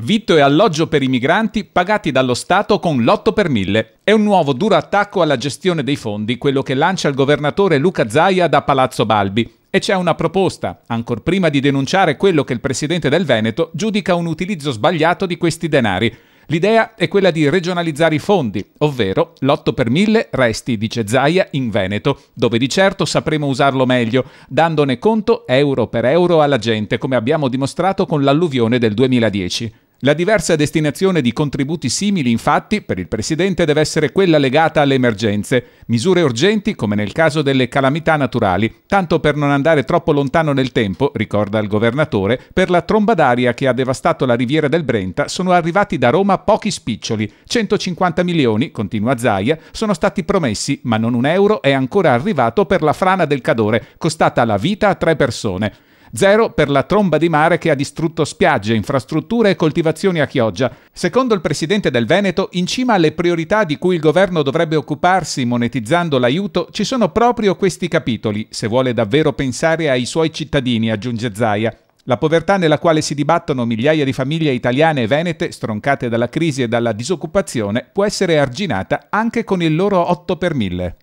vitto e alloggio per i migranti pagati dallo Stato con l'8 per 1000. È un nuovo duro attacco alla gestione dei fondi, quello che lancia il governatore Luca Zaia da Palazzo Balbi. E c'è una proposta, ancor prima di denunciare quello che il presidente del Veneto giudica un utilizzo sbagliato di questi denari. L'idea è quella di regionalizzare i fondi, ovvero l'8 per 1000 resti, dice Zaia, in Veneto, dove di certo sapremo usarlo meglio, dandone conto euro per euro alla gente, come abbiamo dimostrato con l'alluvione del 2010. La diversa destinazione di contributi simili, infatti, per il Presidente deve essere quella legata alle emergenze, misure urgenti come nel caso delle calamità naturali, tanto per non andare troppo lontano nel tempo, ricorda il Governatore, per la tromba d'aria che ha devastato la riviera del Brenta sono arrivati da Roma pochi spiccioli, 150 milioni, continua Zaia, sono stati promessi, ma non un euro è ancora arrivato per la frana del Cadore, costata la vita a tre persone zero per la tromba di mare che ha distrutto spiagge, infrastrutture e coltivazioni a Chioggia. Secondo il presidente del Veneto, in cima alle priorità di cui il governo dovrebbe occuparsi monetizzando l'aiuto ci sono proprio questi capitoli, se vuole davvero pensare ai suoi cittadini, aggiunge Zaia. La povertà nella quale si dibattono migliaia di famiglie italiane e venete, stroncate dalla crisi e dalla disoccupazione, può essere arginata anche con il loro 8 per 1000.